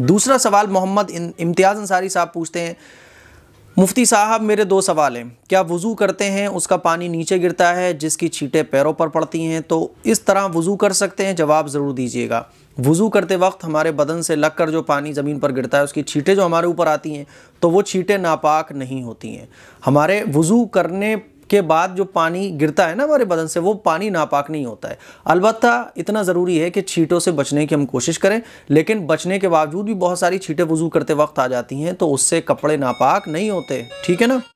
दूसरा सवाल मोहम्मद इम्तियाज़ अंसारी साहब पूछते हैं मुफ्ती साहब मेरे दो सवाल हैं क्या वज़ू करते हैं उसका पानी नीचे गिरता है जिसकी छीटें पैरों पर पड़ती हैं तो इस तरह वज़ू कर सकते हैं जवाब ज़रूर दीजिएगा वज़ू करते वक्त हमारे बदन से लग कर जो पानी ज़मीन पर गिरता है उसकी छीटें जो हमारे ऊपर आती हैं तो वो छीटें नापाक नहीं होती हैं हमारे वज़ू करने के बाद जो पानी गिरता है ना हमारे बदन से वो पानी नापाक नहीं होता है अलबत्त इतना ज़रूरी है कि छीटों से बचने की हम कोशिश करें लेकिन बचने के बावजूद भी बहुत सारी छीटें वज़ू करते वक्त आ जाती हैं तो उससे कपड़े नापाक नहीं होते ठीक है ना